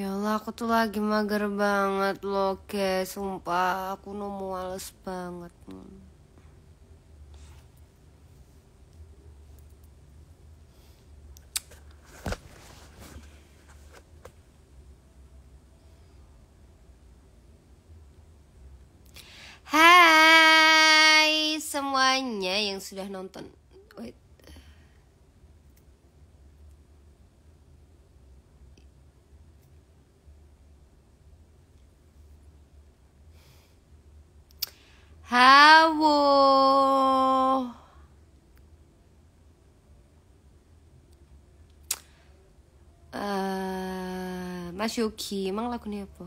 Ya Allah aku tuh lagi mager banget loh guys Sumpah aku no males banget Hai semuanya yang sudah nonton Wait Hawo. Uh, Mas Yogi, emang lagunya apa?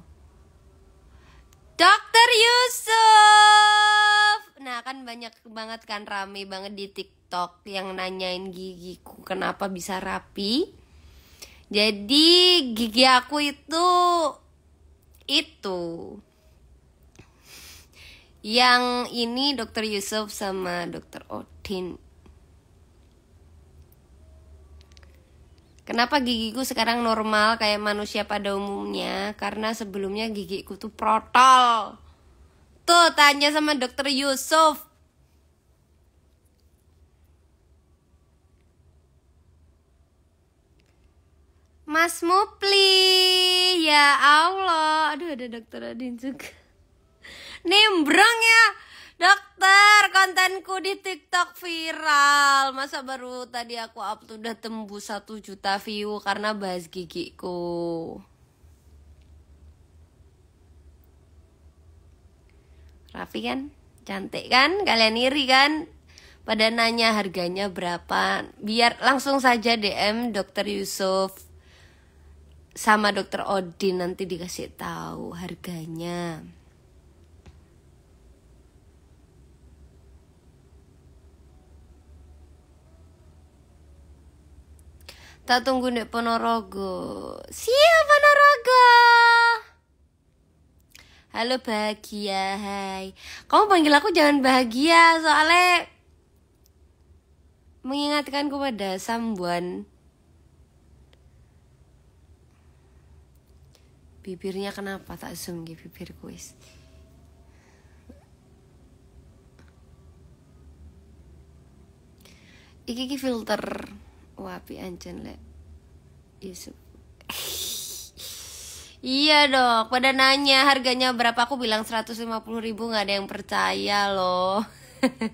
Dokter Yusuf. Nah, kan banyak banget kan rame banget di TikTok yang nanyain gigiku kenapa bisa rapi. Jadi gigi aku itu itu yang ini Dokter Yusuf sama Dokter Odin. Kenapa gigiku sekarang normal kayak manusia pada umumnya? Karena sebelumnya gigiku tuh protol. Tuh tanya sama dokter Yusuf. Mas Mupli, ya Allah, aduh ada dokter Adin juga. Nimbrang ya dokter kontenku di tiktok viral masa baru tadi aku tuh udah tembus 1 juta view karena bahas gigiku Raffi kan cantik kan kalian iri kan pada nanya harganya berapa biar langsung saja DM dokter Yusuf sama dokter Odin nanti dikasih tahu harganya Tak tunggu di Ponorogo. Siap Ponorogo. Halo bahagia, hai. Kamu panggil aku jangan bahagia, soalnya mengingatkanku pada sambuan. Bibirnya kenapa tak zoom ke gitu, bibir kuis? iki filter wapi ancen le Yusuf Iya dok, pada nanya harganya berapa aku bilang 150 ribu nggak ada yang percaya loh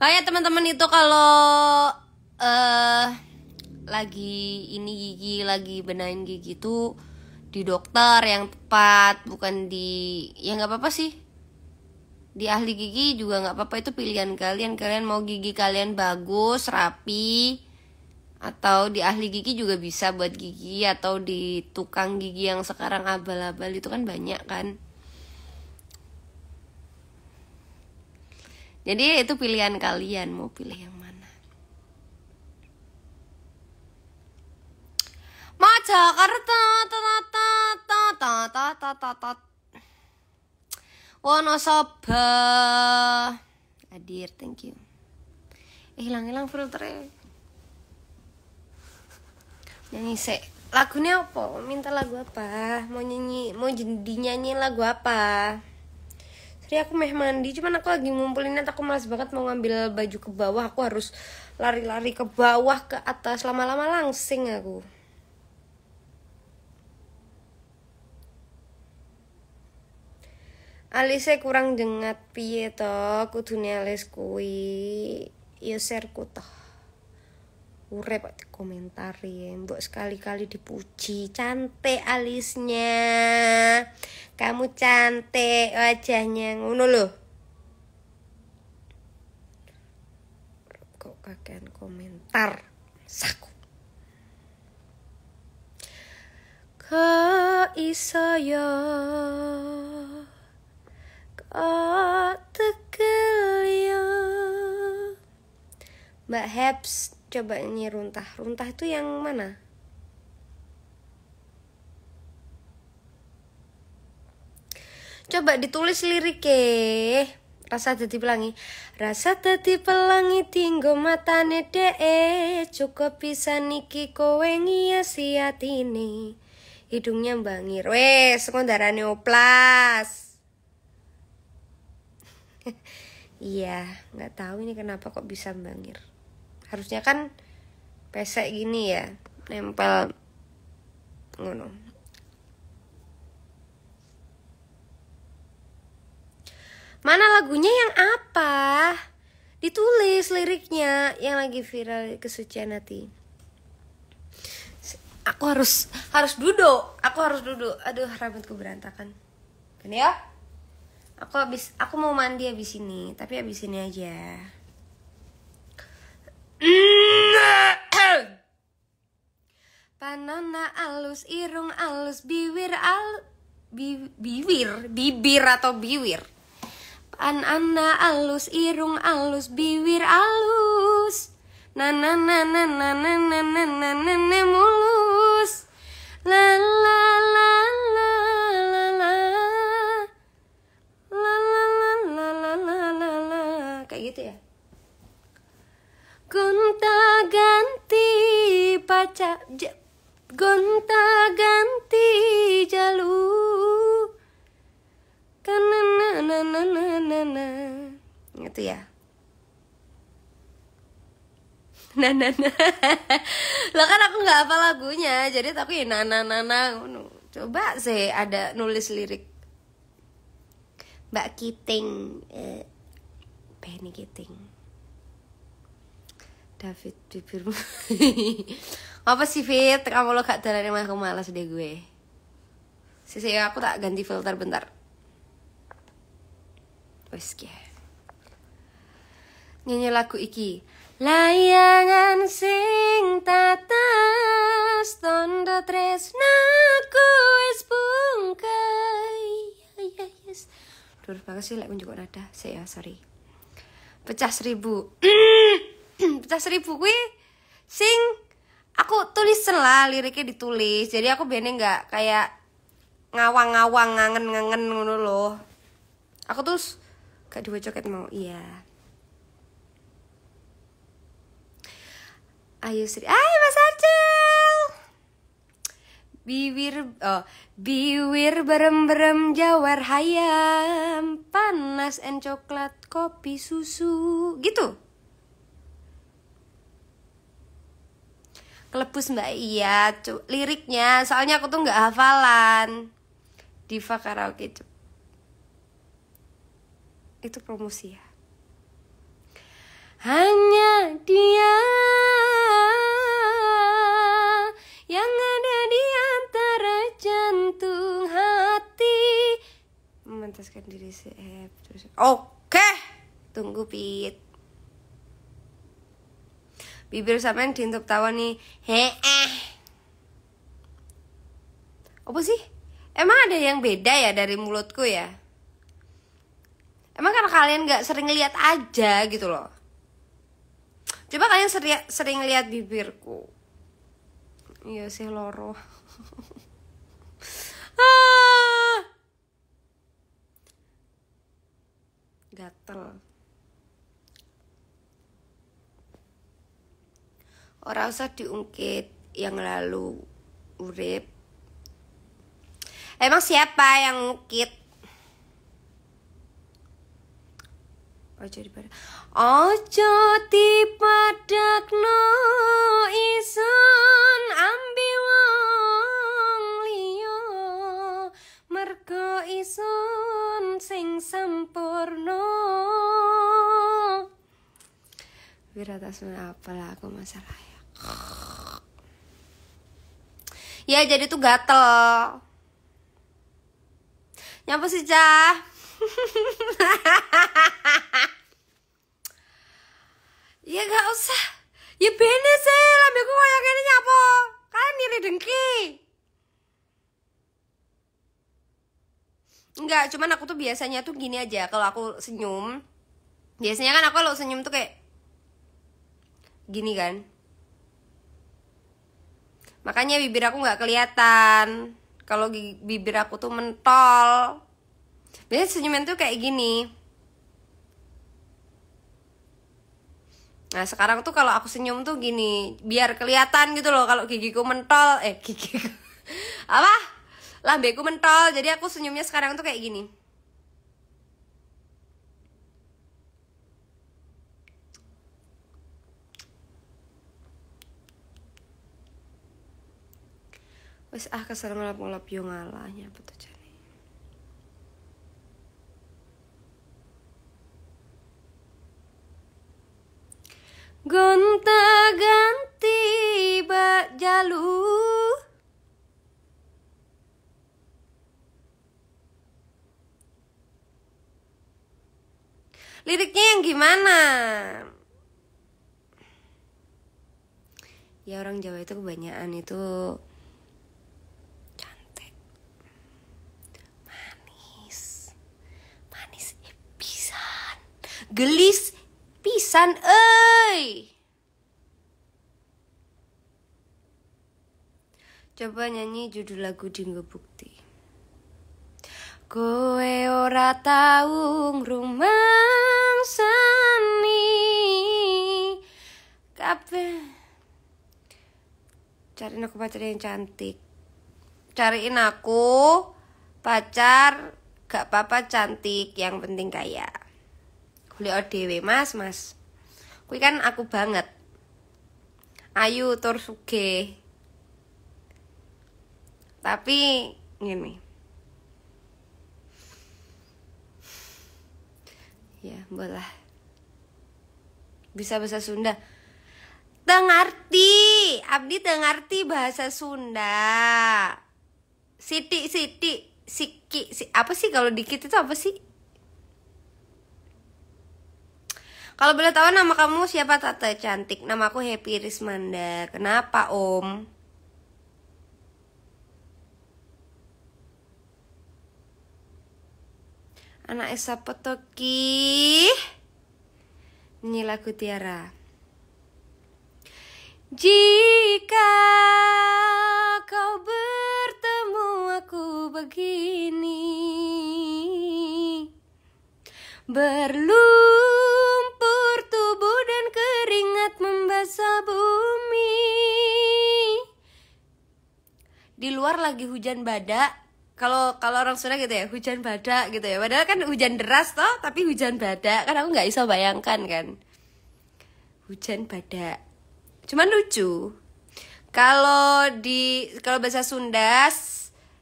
Kayak teman-teman itu kalau uh, lagi ini gigi, lagi benain gigi tuh di dokter yang tepat, bukan di ya nggak apa-apa sih di ahli gigi juga nggak apa-apa itu pilihan kalian kalian mau gigi kalian bagus rapi atau di ahli gigi juga bisa buat gigi atau di tukang gigi yang sekarang abal-abal itu kan banyak kan jadi itu pilihan kalian mau pilih yang mana Mojokerto tata tata tata tata tata Wonosobo hadir thank you eh hilang-hilang filternya nyanyi se lagunya apa minta lagu apa mau nyanyi mau jadi nyanyi lagu apa Tadi aku meh mandi, cuman aku lagi ngumpulin aku males banget mau ngambil baju ke bawah. Aku harus lari-lari ke bawah, ke atas. Lama-lama langsing aku. alise kurang jengat piye to kudune alis kuwi user ya, ku toh urep komentarin mbok sekali-kali dipuji cantik alisnya kamu cantik wajahnya ngono loh kok kakean komentar saku kok iso yo ya? oh tekelio Mbak Heps coba nyanyi runtah runtah itu yang mana coba ditulis lirik ke, rasa tadi pelangi rasa tadi pelangi tinggo matane dee cukup bisa niki kowe ngiasi ini hidungnya bangir wes darah oplas iya nggak tahu ini kenapa kok bisa bangir harusnya kan pesek gini ya nempel ngono mana lagunya yang apa ditulis liriknya yang lagi viral kesucian hati aku harus harus duduk aku harus duduk aduh rambutku berantakan Ini ya aku habis aku mau mandi habis ini tapi habis ini aja panona alus irung alus biwir al bi, biwir bibir atau biwir anna alus irung alus biwir alus na na na na na na na na na, na mulus la la gitu ya gonta ganti pacar gonta ganti jalur karena nana nana nana gitu ya Nana nana lah kan aku nggak apa lagunya jadi tapi nana nana coba sih ada nulis lirik Mbak Kiting eh, panic eating David bibir apa sih Fit kamu lo gak dari aku malas deh gue sisi aku tak ganti filter bentar wes ya. nyanyi lagu iki layangan sing tatas tondo tresna es bungkai ya, ya yes. Dur bagus sih like, nada. Saya sorry pecah seribu pecah seribu kui sing aku tulis lah liriknya ditulis jadi aku biasanya nggak kayak ngawang-ngawang ngangen-ngangen ngono loh aku terus gak dua coket mau iya ayo Sri ayo masa Biwir oh, biwir berem-berem jawar hayam panas en coklat kopi susu gitu. Kelepus Mbak iya, liriknya soalnya aku tuh nggak hafalan. Diva karaoke itu Itu promosi ya. Hanya dia yang ada jantung hati memantaskan diri sehep terus oke tunggu pit bibir sampean diintup tawa nih heeh apa sih emang ada yang beda ya dari mulutku ya emang karena kalian gak sering lihat aja gitu loh coba kalian sering lihat bibirku iya sih loro Ah. gatel Orang usah diungkit yang lalu urip emang siapa yang ngungkit ojo di ojo di no iso sempurna Wirata sebenarnya apalah aku masalahnya Ya jadi tuh gatel Nyapa sih Cah Ya gak usah Ya bener sih Lambe kayak gini nyapa Kalian ngiri dengki Enggak, cuman aku tuh biasanya tuh gini aja kalau aku senyum. Biasanya kan aku kalau senyum tuh kayak gini kan. Makanya bibir aku gak kelihatan. Kalau bibir aku tuh mentol. Biasanya senyuman tuh kayak gini. Nah sekarang tuh kalau aku senyum tuh gini, biar kelihatan gitu loh kalau gigiku mentol, eh gigiku apa? lambeku mentol jadi aku senyumnya sekarang tuh kayak gini wes ah kesel ngelap-ngelap yo ngalahnya betul jane Gonta gimana? Ya orang Jawa itu kebanyakan itu cantik, manis, manis eh, pisan, gelis pisan, eh. Coba nyanyi judul lagu Dinggo Bukti. Kowe ora tau sani? Kape Cariin aku pacar yang cantik Cariin aku pacar gak apa-apa cantik yang penting kaya Kuli odewe mas mas Kui kan aku banget Ayu tur suge Tapi gini ya boleh bisa bahasa Sunda tengarti Abdi tengarti bahasa Sunda Siti Siti Siki si, apa sih kalau dikit itu apa sih kalau boleh tahu nama kamu siapa Tata cantik nama aku Happy Rismanda kenapa Om anak Esa Potoki nyanyi lagu Tiara jika kau bertemu aku begini berlumpur tubuh dan keringat membasah bumi di luar lagi hujan badak kalau kalau orang Sunda gitu ya hujan badak gitu ya padahal kan hujan deras toh tapi hujan badak kan aku nggak bisa bayangkan kan hujan badak cuman lucu kalau di kalau bahasa Sunda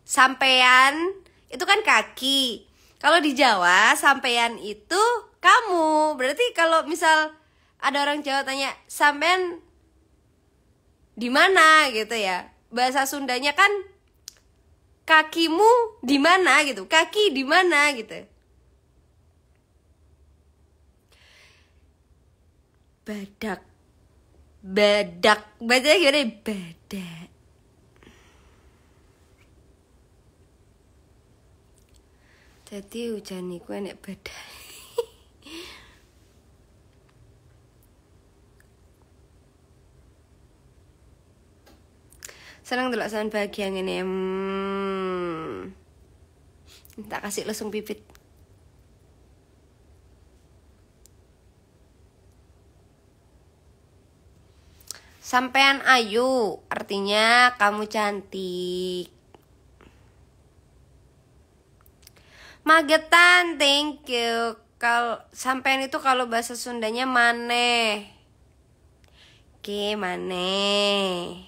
sampean itu kan kaki kalau di Jawa sampean itu kamu berarti kalau misal ada orang Jawa tanya sampean di mana gitu ya bahasa Sundanya kan kakimu di mana gitu kaki di mana gitu badak badak baca gimana badak jadi hujan itu enak badak Senang delok sampean bahagia ini. Hmm. Tak kasih lesung pipit. Sampean ayu, artinya kamu cantik. Magetan, thank you. Kalau sampean itu kalau bahasa Sundanya maneh. Oke, maneh.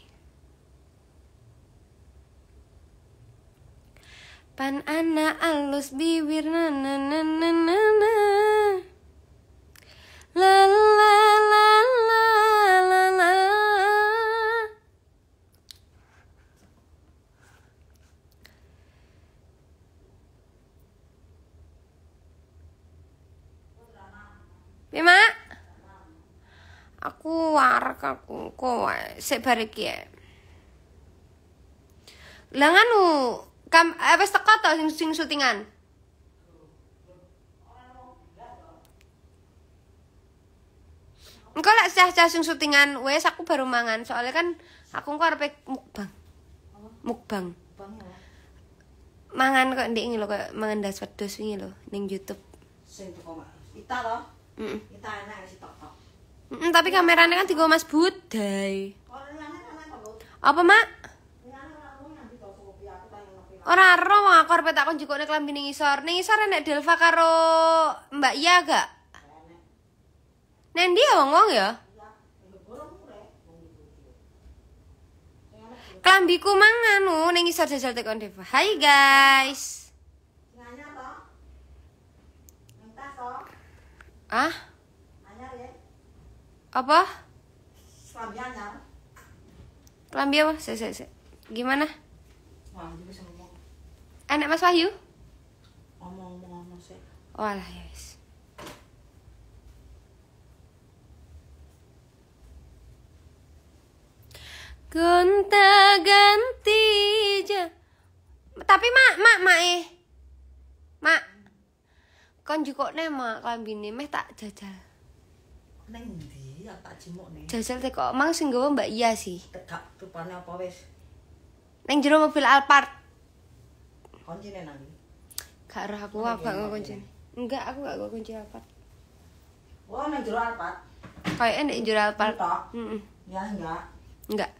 Pan ana alus bibir na na na na na na La la la la la la Bima Aku warak aku kowe sik ya Lah nganu Kam eh wis teko to sing sing syutingan? Engko lek cah-cah sing syutingan wes aku baru mangan soalnya kan aku engko harus mukbang. Mukbang. Mangan kok ndek lho kok mangan das wedhus wingi lho ning YouTube. Sing teko mak. enak sih tok-tok. tapi kameranya kan tiga Mas Budai. Apa, Mak? Ora ro mengakor petak kon jukune klambi ning isor. Ning isor enek Delva karo Mbak Iya gak? Nendi ya, wong-wong ya? Klambiku manganu ning isor jajal tekon Deva. Hai guys. Ah? Apa? Klambi apa? se se se Gimana? Wah, anak Mas Wahyu? Omong-omong sih. Oh ya wis. Gonta ganti aja. Tapi mak, mak, mak eh. Mak. Kon jukokne mak klambine meh tak jajal. Neng ndi ya tak jemukne. Jajal teko mang sing gowo Mbak Iya sih. Tegak rupane apa wis. Neng jero mobil Alphard kunci nih nanti kak arah aku aku gak gue kunci enggak aku gak gue kunci alpat wah nang jual alpat kayaknya nang jual alpat mm ya enggak enggak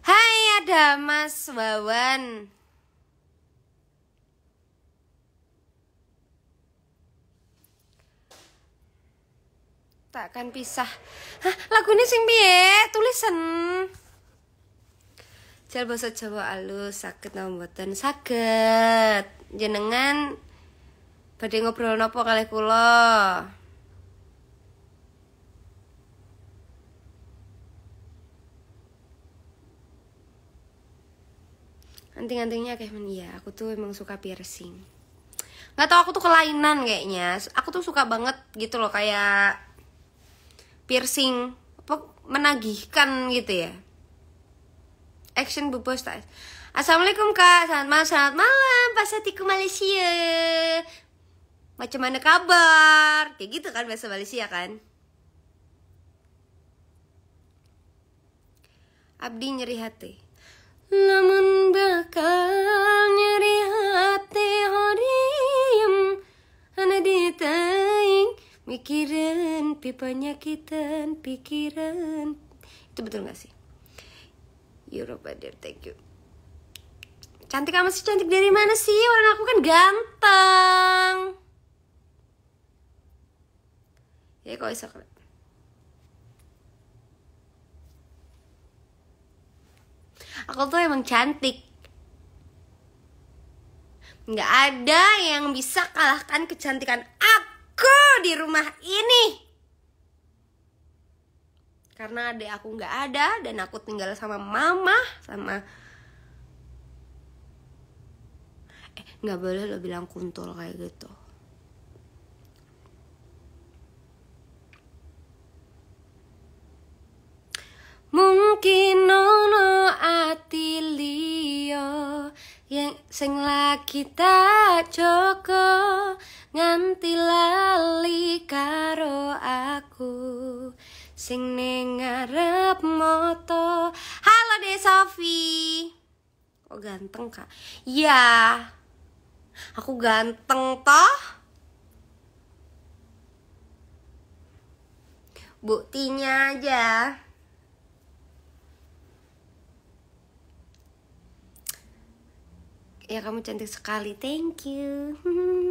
Hai ada Mas Wawan tak akan pisah. Hah, lagunya sing piye? Tulisan. Jal basa Jawa alus sakit napa mboten sakit Jenengan badhe ngobrol nopo kali kulo Anting-antingnya kayak men iya, aku tuh emang suka piercing. Gak tau aku tuh kelainan kayaknya. Aku tuh suka banget gitu loh kayak piercing menagihkan gitu ya action bos Assalamualaikum kak, selamat malam, selamat malam pasatiku Malaysia. Macam mana kabar? Kayak gitu kan bahasa Malaysia kan? Abdi nyeri hati. Namun bakal nyeri hati horiam Ana ditaing mikiran pipanya kita pikiran Itu betul gak sih? Europa iya, dear thank you cantik kamu sih cantik dari mana sih orang aku kan ganteng ya kok bisa keren aku tuh emang cantik nggak ada yang bisa kalahkan kecantikan aku di rumah ini karena adek aku nggak ada dan aku tinggal sama mama sama eh nggak boleh lo bilang kuntul kayak gitu mungkin nono atilio yang sing lagi tak cocok nganti lali karo aku sing ngarep moto halo deh Sofi oh, ganteng kak ya aku ganteng toh buktinya aja ya kamu cantik sekali thank you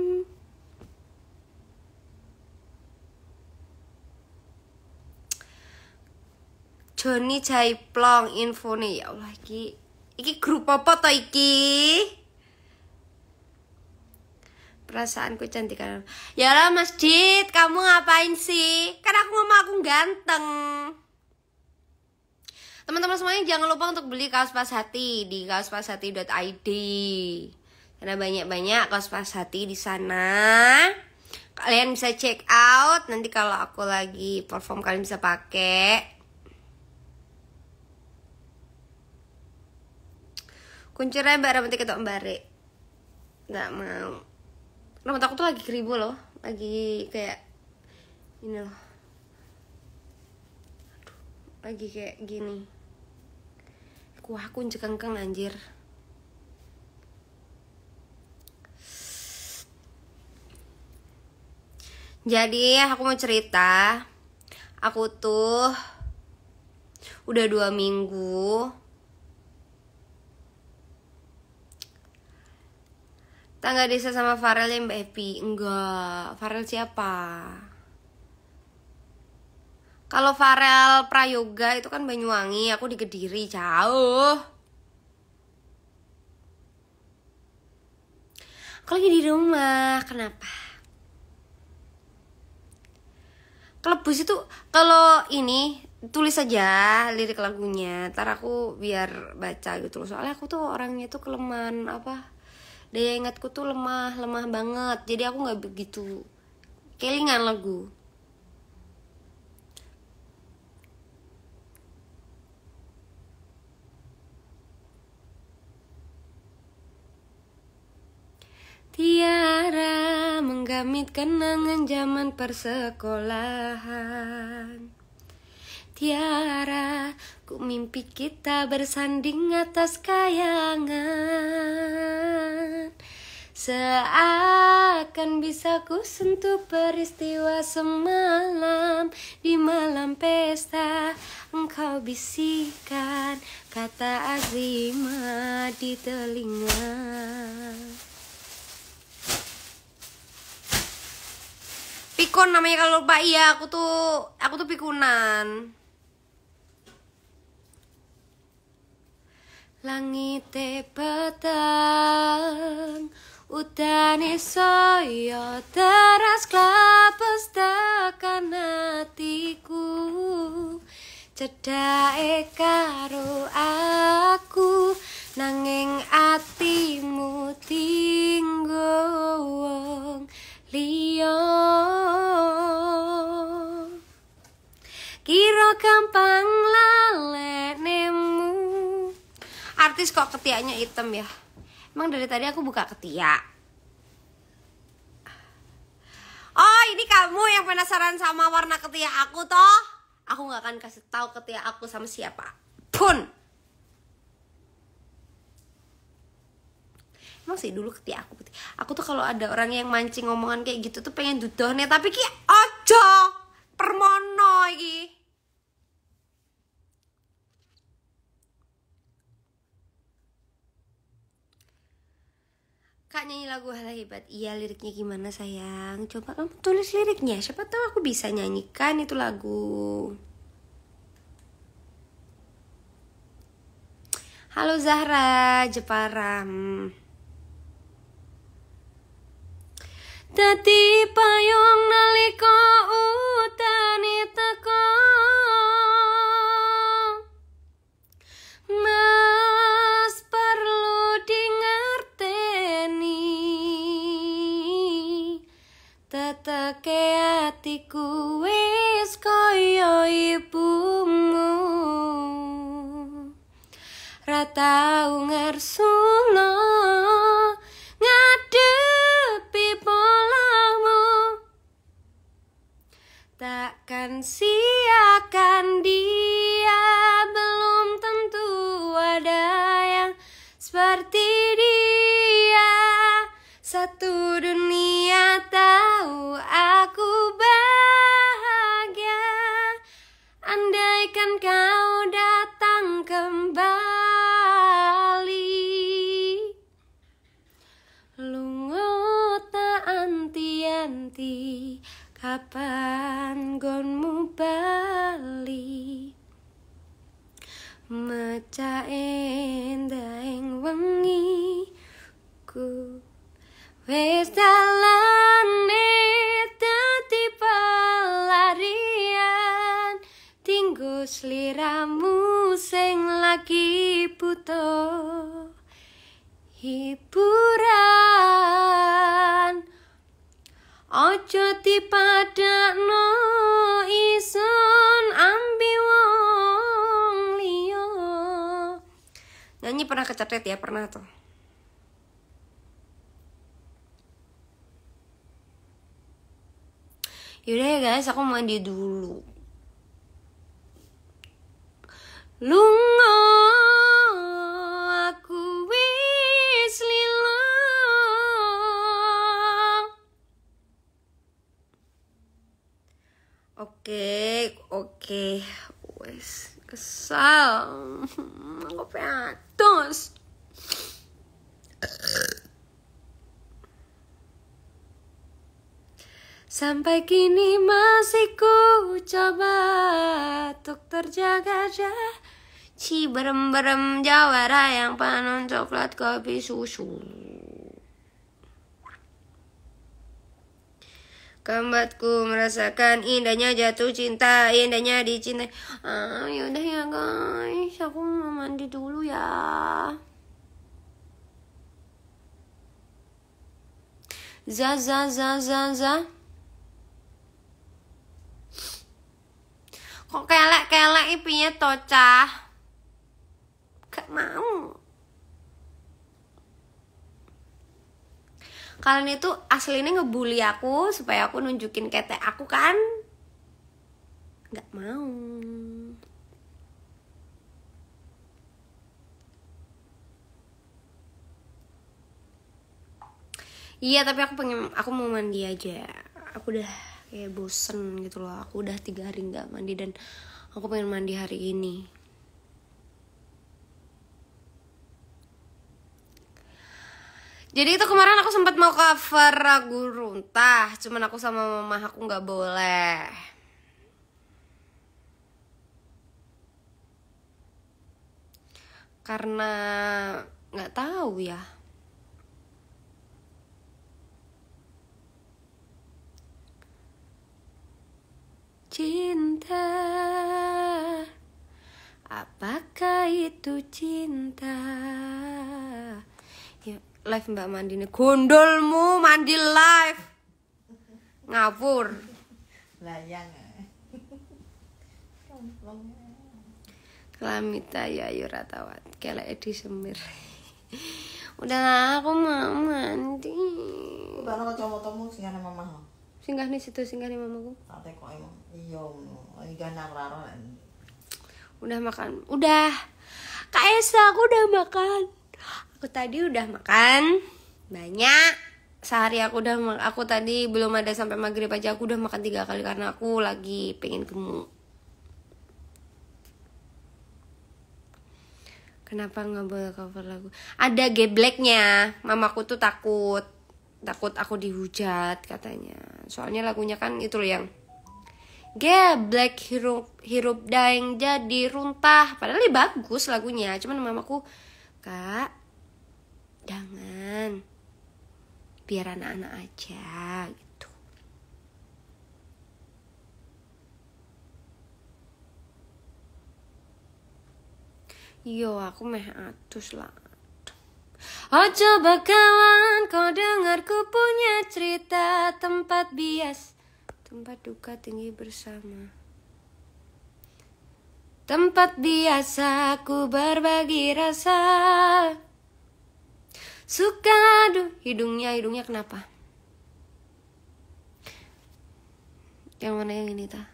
Joni Jaiplong nih ya Allah iki iki grup apa to iki perasaanku cantik kan ya lah masjid kamu ngapain sih Karena aku ngomong aku ganteng teman-teman semuanya jangan lupa untuk beli kaos pas hati di kaospashati.id karena banyak-banyak kaos pas hati di sana kalian bisa check out nanti kalau aku lagi perform kalian bisa pakai kuncirnya mbak rambut ketok mbarek, nggak mau rambut aku tuh lagi keribu loh lagi kayak ini loh Aduh, lagi kayak gini kuah aku kengkeng anjir Jadi aku mau cerita Aku tuh Udah dua minggu Tangga desa sama Farel yang Mbak Epi. Enggak, Farel siapa? Kalau Farel Prayoga itu kan Banyuwangi, aku di Kediri, jauh. Kalau lagi di rumah, kenapa? Kelebus itu kalau ini tulis aja lirik lagunya, ntar aku biar baca gitu loh. Soalnya aku tuh orangnya tuh keleman apa? daya ingatku tuh lemah lemah banget jadi aku nggak begitu kelingan lagu Tiara menggamit kenangan zaman persekolahan Tiara, Ku mimpi kita bersanding atas kayangan Seakan bisa ku sentuh peristiwa semalam Di malam pesta Engkau bisikan kata azimah di telinga Pikun namanya kalau lupa iya aku tuh aku tuh pikunan Langit petang Udan soyo teras klapes tekan hatiku Cedae karo aku Nanging atimu Tinggung liyo Kira gampang nemu artis kok ketiaknya hitam ya emang dari tadi aku buka ketiak oh ini kamu yang penasaran sama warna ketiak aku toh aku nggak akan kasih tahu ketiak aku sama siapa pun emang sih dulu ketiak aku putih aku tuh kalau ada orang yang mancing omongan kayak gitu tuh pengen dudohnya tapi ki ojo permono iki Kak nyanyi lagu Hal Hebat Iya liriknya gimana sayang Coba kamu tulis liriknya Siapa tahu aku bisa nyanyikan itu lagu Halo Zahra Jepara Tati payung naliko utani teko Ma wis kaya ibumu ratau tau ngersuna ngadepi polamu takkan siakan dia belum tentu ada yang seperti dia satu dunia kapan gonmu bali mecaen daeng wengi ku wes dalane dadi pelarian tinggu seliramu sing lagi puto hiburan ojo tipe kecetet ya pernah tuh Yaudah ya guys, aku mandi dulu. Sampai kini masih ku coba Untuk terjaga Ci berem-berem jawara yang panon coklat kopi susu Keempatku merasakan indahnya jatuh cinta, indahnya dicintai. Ah, yaudah ya guys, aku mau mandi dulu ya. Za za za za za. Kok kelek-kelek ipinya toca Gak mau. Kalian itu aslinya ngebully aku supaya aku nunjukin ketek aku kan? Gak mau. Iya tapi aku pengen aku mau mandi aja. Aku udah kayak bosen gitu loh aku udah tiga hari nggak mandi dan aku pengen mandi hari ini jadi itu kemarin aku sempat mau cover lagu runtah cuman aku sama mama aku nggak boleh karena nggak tahu ya cinta Apakah itu cinta ya, Live Mbak Mandi nih, Gondolmu mandi live Ngapur Layang Kelamita ya ayu ratawat Kela edi semir Udah aku mau mandi Udah aku coba coba singgah nama mama Singgah nih situ singgah nih mamaku Tak teko emang Iya, Allah, Udah makan, udah. Kak Esa, aku udah makan. Aku tadi udah makan banyak. Sehari aku udah aku tadi belum ada sampai maghrib aja aku udah makan tiga kali karena aku lagi pengen gemuk. Kenapa nggak boleh cover lagu? Ada gebleknya. Mamaku tuh takut takut aku dihujat katanya. Soalnya lagunya kan itu loh yang Ge, Black hirup hirup daeng jadi runtah. Padahal ini bagus lagunya, cuman mamaku, "Kak, jangan. Biar anak-anak aja." gitu. Yo, aku meh atus lah. Oh, coba kawan, kau dengar ku punya cerita tempat bias tempat duka tinggi bersama. Tempat biasa ku berbagi rasa. Suka aduh, hidungnya hidungnya kenapa? Yang mana yang ini ta?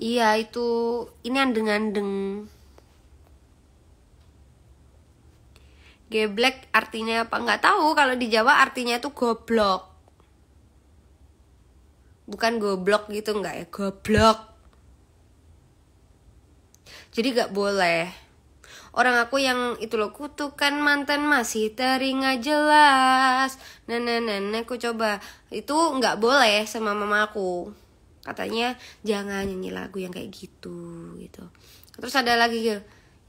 Iya itu ini andeng-andeng. Geblek artinya apa nggak tahu kalau di Jawa artinya itu goblok bukan goblok gitu nggak ya goblok jadi gak boleh orang aku yang itu loh kutukan mantan masih teringat jelas nenek nenek ku aku coba itu nggak boleh sama mama aku katanya jangan nyanyi lagu yang kayak gitu gitu terus ada lagi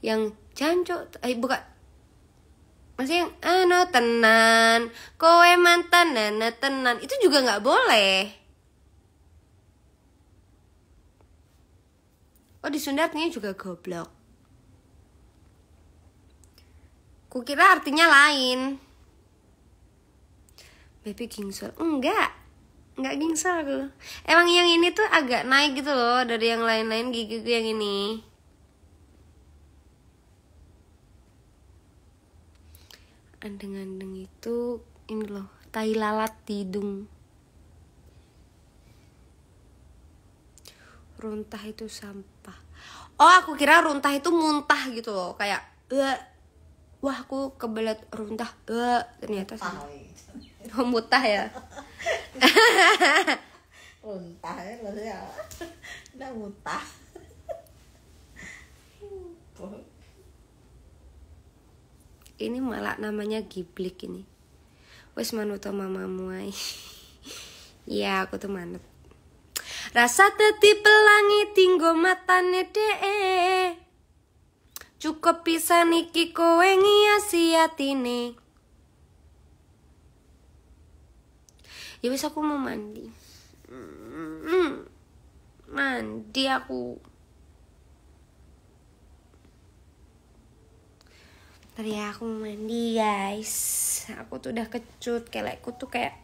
yang jancok eh buka masih yang ano tenan kowe mantan nenek nah, nah, tenan itu juga nggak boleh oh di nih juga goblok kukira artinya lain baby gingsel enggak enggak gingsel aku emang yang ini tuh agak naik gitu loh dari yang lain-lain gigi-gigi yang ini andeng-andeng itu ini loh tai lalat hidung. runtah itu sampah oh aku kira runtah itu muntah gitu loh kayak uh, wah aku kebelet runtah uh, ternyata sampah oh, muntah ya runtah ya maksudnya udah muntah ini malah namanya giblik ini wes manut mamamu ya aku tuh manut Rasa teti pelangi tinggo matane dee Cukup bisa niki kowe ngiasi atine Ya wis aku mau mandi Mandi aku Tadi ya, aku mandi guys Aku tuh udah kecut aku tuh kayak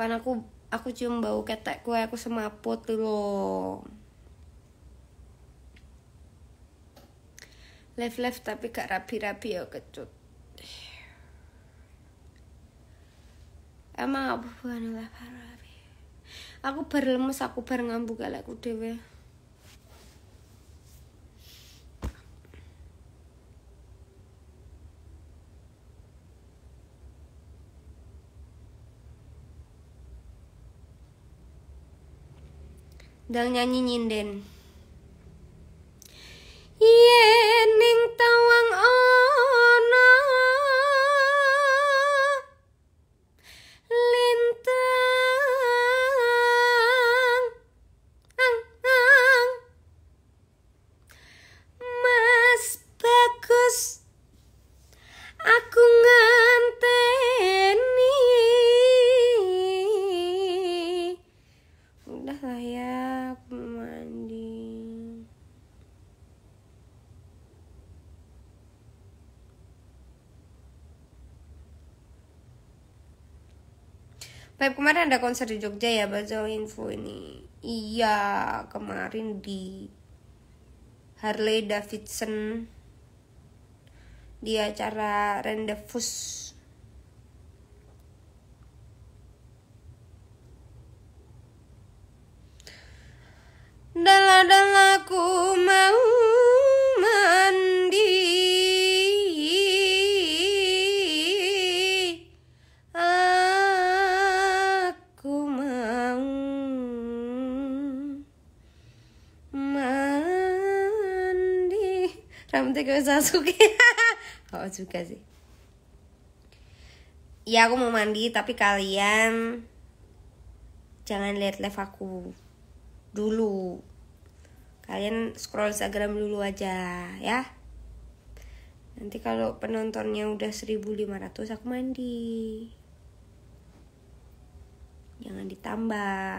kan aku aku cium bau ketek kue aku semaput loh left left tapi gak rapi-rapi ya kecut emang apa hubungannya lah aku berlemes, aku bareng ngambuk galakku dewe Dang nyanyi nyinden. Yen ning tawang oh konser di Jogja ya baca Info ini iya kemarin di Harley Davidson di acara Rendezvous dalam dalahku Realmente que Sasuke. oh juga sih. Ya aku ¿ya? mau mandi tapi kalian jangan lihat live aku dulu. Kalian scroll Instagram dulu aja ya. Nanti kalau penontonnya udah 1500 aku mandi. Jangan ditambah.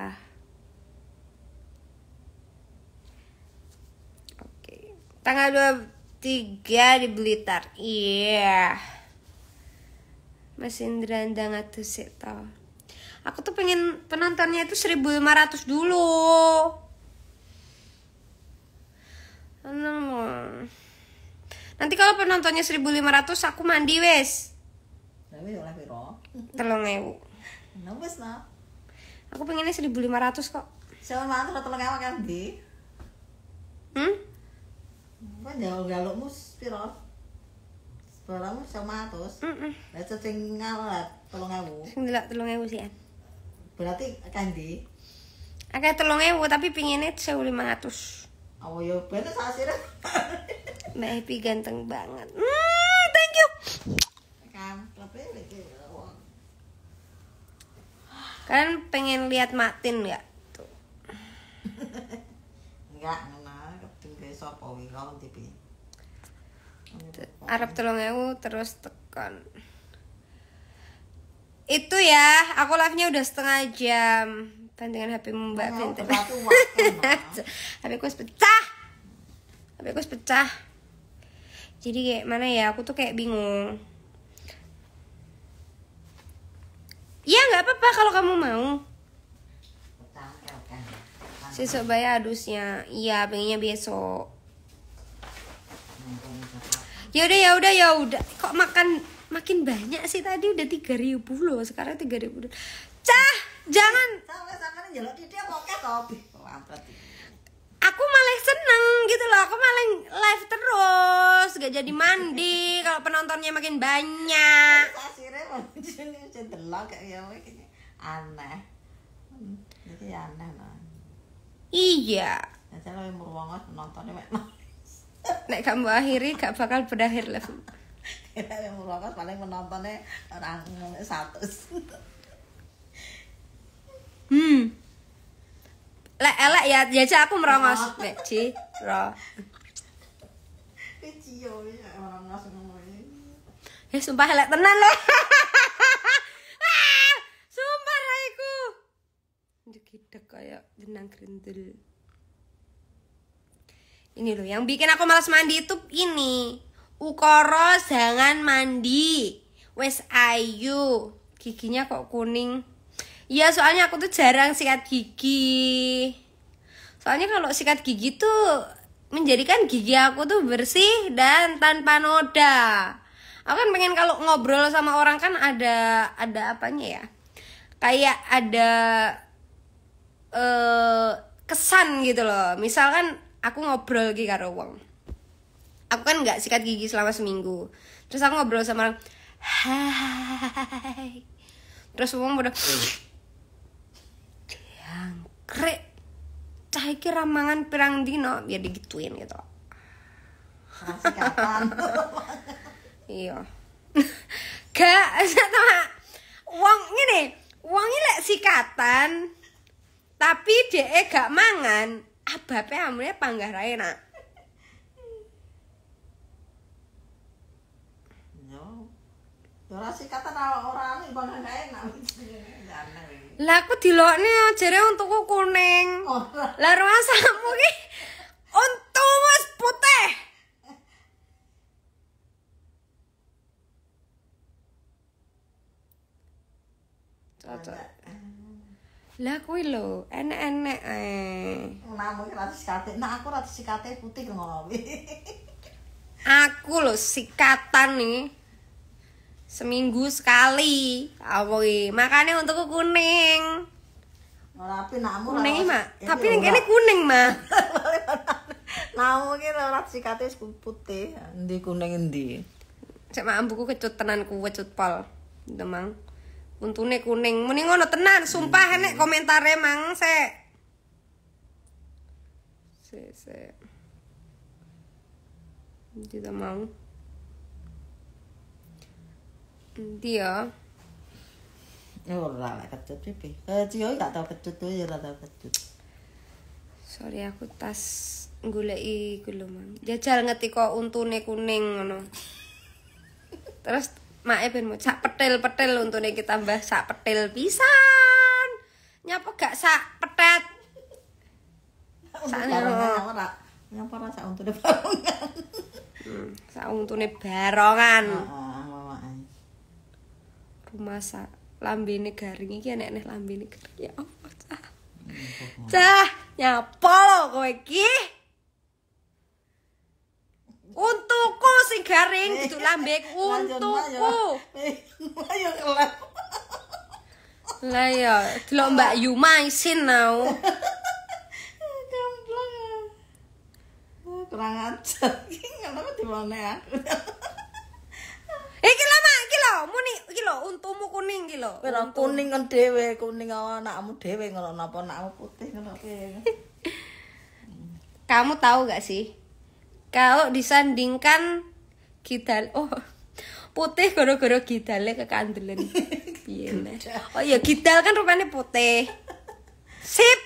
Oke. Tanggal 2 tiga di Blitar iya yeah. Mas Indra ngatus seto aku tuh pengen penontonnya itu 1500 dulu nanti kalau penontonnya 1500 aku mandi wes telung ewu aku pengennya 1500 kok 1500 atau telung ewu kan di hmm? kan jauh galuk mus piro separamu sama atus lah cacing ngalat tolong ewu sing delok tolong ewu sih berarti kandi akan tolong ewu tapi pinginnya sewu lima ratus oh yo berarti sasirnya Mbak Happy ganteng banget mm, thank you kan ya, kalian pengen lihat Martin nggak tuh nggak sapa wi kamu tipe Arab tolong aku terus tekan itu ya aku live nya udah setengah jam pentingan HP mbak oh, Pinter HP ku pecah HP ku pecah jadi kayak mana ya aku tuh kayak bingung ya nggak apa-apa kalau kamu mau besok eh, bayar adusnya iya pengennya besok ya udah ya udah ya udah kok makan makin banyak sih tadi udah tiga ribu loh sekarang tiga ribu cah jangan oh, aku malah seneng gitu loh aku malah live terus gak jadi mandi kalau penontonnya makin banyak ya, aneh hmm, iya nek kamu mau akhiri gak bakal berakhir lah yang mulakas paling menontonnya orang satu hmm lek elek eh, ya ya cah aku merongos nek ci ro ya, ya sumpah elek tenan loh ah, sumpah raiku jadi kayak jenang gerendel ini loh, yang bikin aku malas mandi itu ini. Ukoro jangan mandi. Wes ayu. Giginya kok kuning. ya soalnya aku tuh jarang sikat gigi. Soalnya kalau sikat gigi tuh menjadikan gigi aku tuh bersih dan tanpa noda. Aku kan pengen kalau ngobrol sama orang kan ada ada apanya ya? Kayak ada eh kesan gitu loh. Misalkan aku ngobrol ki karo wong aku kan nggak sikat gigi selama seminggu terus aku ngobrol sama orang hai terus wong udah yang krek, iki ramangan pirang dino biar ya digituin gitu iya gak sama wong ini wong ini lek sikatan tapi dia gak mangan abape amune panggah rae nak yo ora sih kata ora anu bangga kae ya, lah aku dilokne jere untukku kuning oh. lah rasamu ki untu wis putih cocok lah kuwi lho enek-enek ae namu ora sikate nah aku ora sikate putih ngono kuwi aku lho sikatan nih seminggu sekali awoi makanya untukku kuning ora api namu kuning mak tapi ning kene kuning mak namu ki ora sikate putih endi kuning endi cek mak ambuku kecut tenan kuwe cut pol demang untune kuning muni ngono tenan sumpah hmm. enek komentar mang se se se tidak mau dia ya? ya, ora lah kecut pipi kecut eh, gak tau kecut tuh ya tau kecut sorry aku tas gulai iku lho mang jajal ngeti kok untune kuning ngono terus mak ebenmu sak petel petel untuk nih kita tambah sak petel pisan nyapa gak sak petet sak nyapa rasa untuk hmm, untune barongan sak untuk nih barongan rumah sak lambi ini garing iki nek nek lambi ini garing ya allah cah hmm, cah nyapo lo kowe kih untukku sing garing itu iya. lambek untukku eh, ayo kelap lah ya delok Mbak Yuma isin now kurang ajar iki ngono dimone aku Iki eh, lama, iki lho, muni iki Untukmu kuning iki lho. kuning kan dewe. kuning anakmu dewe. ngono napa anakmu putih ngono Kamu tahu gak sih? kalau disandingkan kita oh putih kita kita kidalnya ke kandelen iya, oh iya kita kan rupanya putih sip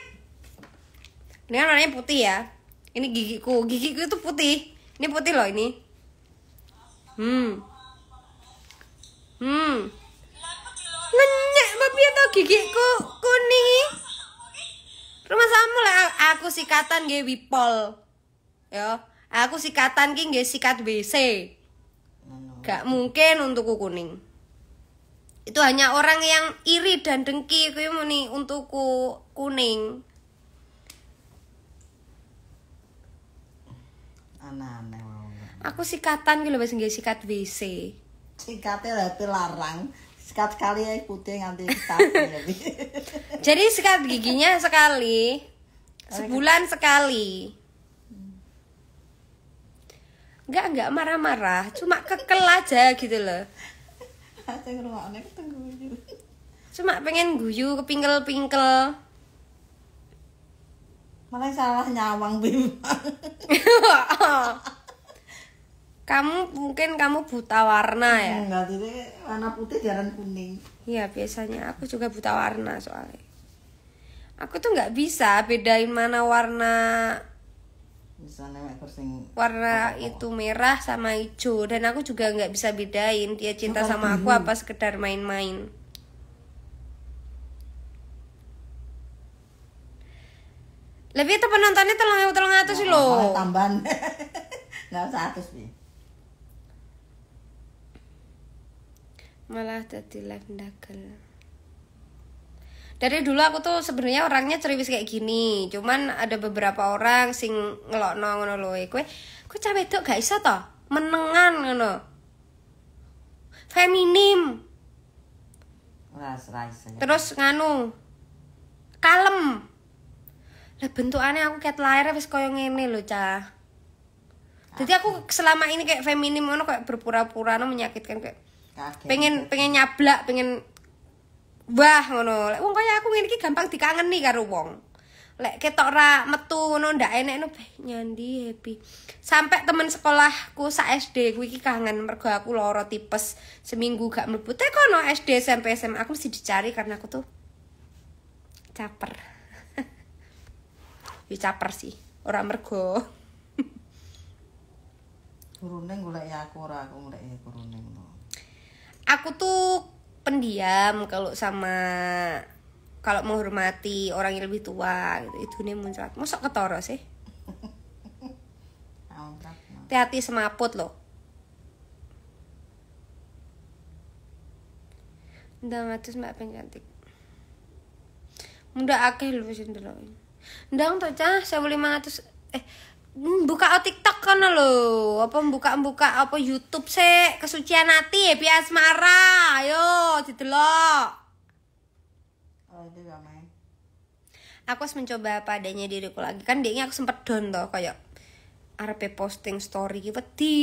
ini kan warnanya putih ya ini gigiku gigiku itu putih ini putih loh ini hmm hmm nenyek tapi tau gigiku kuning rumah sama lah aku sikatan gue wipol ya aku sikatan ki nggih sikat WC gak mungkin untukku kuning itu hanya orang yang iri dan dengki kuwi muni untukku kuning aneh-aneh aku sikatan lho wis nggih sikat WC sikatnya tapi larang sikat sekali ya putih nganti jadi sikat giginya sekali sebulan sekali Enggak, enggak marah-marah, cuma kekel aja gitu loh. Cuma pengen guyu, kepingkel-pingkel. Malah salah nyawang bimbang. kamu mungkin kamu buta warna ya? Enggak, hmm, jadi warna putih jalan kuning. Iya, biasanya aku juga buta warna soalnya. Aku tuh nggak bisa bedain mana warna warna itu merah sama hijau dan aku juga nggak bisa bedain dia cinta sama kan aku apa sekedar main-main lebih itu penontonnya tolong tolong atas sih lo tambahan nggak usah atas sih malah tadi live dagel dari dulu aku tuh sebenarnya orangnya ceriwis kayak gini cuman ada beberapa orang sing ngelokno nong lho eh, kowe kowe cah wedok gak iso to menengan ngono feminim terus nganu kalem lah bentukannya aku kayak lahir wis koyo ngene lho cah jadi aku selama ini kayak feminim ngono kayak berpura-pura no menyakitkan kayak pengen pengen nyablak pengen wah ngono lek wong kaya aku ngene iki gampang dikangeni karo wong lek ketok ra metu ngono ndak enek no nyandi happy sampai temen sekolahku sa SD ku iki kangen mergo aku loro tipes seminggu gak mlebu teko no SD SMP SMA aku mesti dicari karena aku tuh caper ya caper sih ora mergo kurune golek aku ora aku golek kurune aku tuh pendiam kalau sama kalau menghormati orang yang lebih tua gitu itu nih muncrat ke toro sih hati-hati semaput loh udah mati mbak cantik udah akeh lu sih ndelok. Ndang tok cah 1500 eh hmm, buka otik kan lo, apa buka-buka apa YouTube sih kesucian hati ya bias asmara ayo gitu lo aku harus mencoba apa adanya diriku lagi kan dia aku sempet down tuh kayak RP posting story gitu di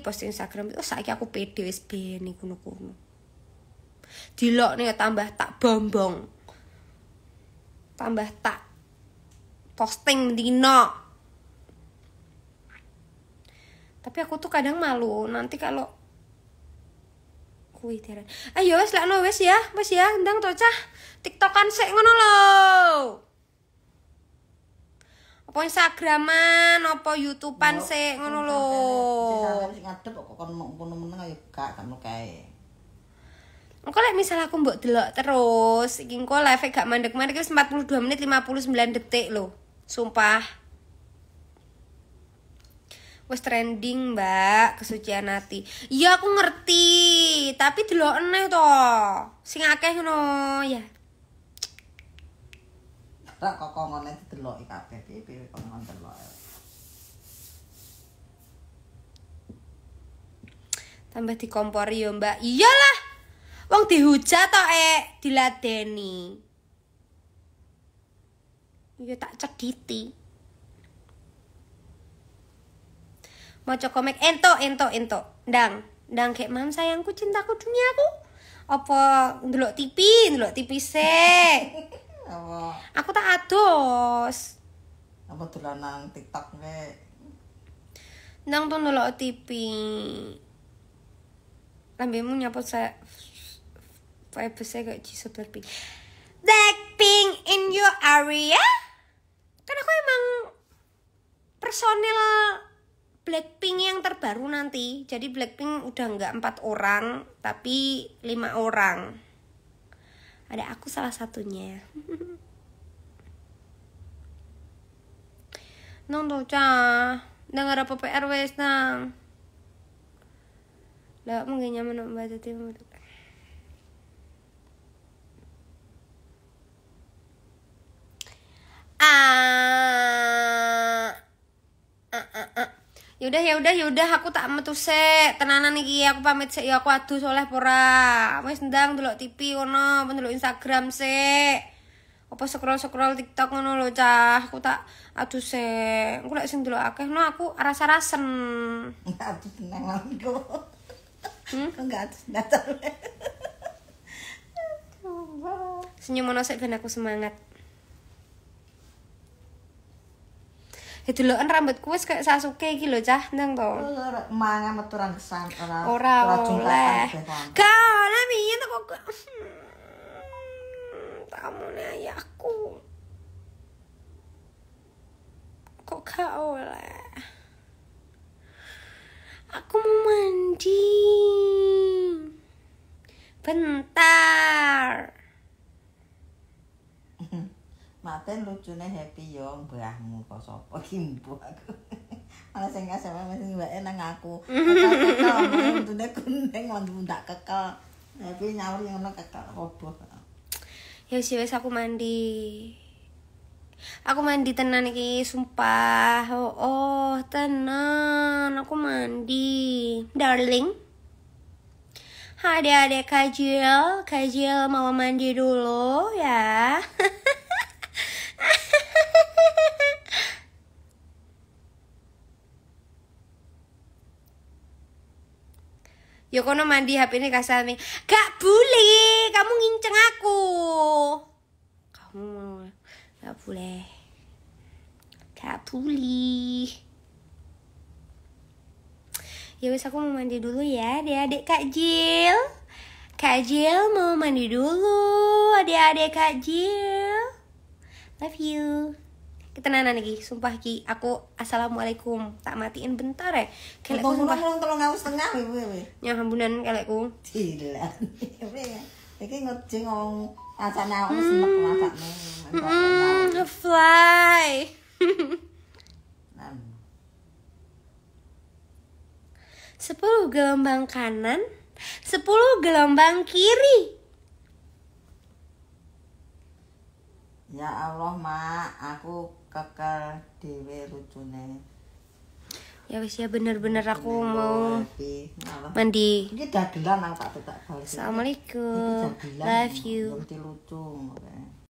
posting Instagram itu oh, saya aku pede wis ben kuno kuno dilok nih tambah tak bombong tambah tak posting dino tapi aku tuh kadang malu nanti kalau kuwi tiara ayo wes lah no wes ya wes ya ndang tocah tiktokan sik ngono loh apa instagraman apa youtubean sik ngono loh eh, sing ngadep kok ya, misal aku mbok delok terus iki engko live gak mandek-mandek wis 42 menit 59 detik lho. Sumpah wes trending mbak kesucian hati iya aku ngerti tapi delok eneh to sing akeh ngono ya ora kok itu dulu ikat piye kok ngomong delok tambah kompor yo mbak iyalah wong dihujat to eh diladeni iya tak cediti mau komik ento ento ento. dang dang kayak mam sayangku cintaku duniaku. Apa dulu TV, dulu TV se Aku tak ados. Apa nang TikTok nek. nang tuh ndelok TV. Lambemu nyapot saya vibe saya gak jisu Blackpink. Blackpink in your area? Kan aku emang personil Blackpink yang terbaru nanti jadi Blackpink udah nggak empat orang tapi lima orang ada aku salah satunya nang cah, nggak ada PPR wes nang lah mungkin nyaman membaca timur ah yaudah yaudah yaudah aku tak metu se tenanan iki aku pamit se ya aku adu soleh pora wes ndang delok TV ono delok Instagram se apa scroll scroll TikTok ngono lho cah aku tak adu se aku lek sing dulu akeh no aku rasa-rasen adu tenang aku hmm? kok enggak adu datar senyum ono sek ben aku semangat Kedeloken rambutku wis kayak Sasuke iki lho cah nang to. Ora oh, iya, mangan metu rangkesan ora. Ora oleh. Kala miyen kok hmm, tamune ayahku. Kok kau oleh. Aku mau mandi. Bentar. Maten lucune happy yo mbahmu kok sapa ki mbahku. Ana sing sama mesti mbake nang aku. Kekel tune kuning lan mundak kekel. Happy nyaur yang ngono kekel roboh. Ya, ya wis aku mandi. Aku mandi tenan iki sumpah. Oh, oh tenan aku mandi. Darling. Ada adik kajil, kajil mau mandi dulu ya. Ya kono mandi HP ini Kasami. Gak boleh, kamu nginceng aku. Kamu gak boleh. Gak boleh. Ya wes aku mau mandi dulu ya, adik-adik Kak Jil. Kak Jil mau mandi dulu, adik-adik Kak Jil. Love you nana lagi sumpah ki aku assalamualaikum tak matiin bentar eh. ya kalau aku sumpah tolong tolong ngawas tengah ibu ibu ya hambunan kalau aku tidak ini ngerti ngomong asal nawas semak masak nih fly sepuluh gelombang kanan sepuluh gelombang kiri Ya Allah, Mak, aku kakak dewe rucune ya wis ya bener-bener aku Nenek mau mandi ini dagelan aku tak balik assalamualaikum love you lucu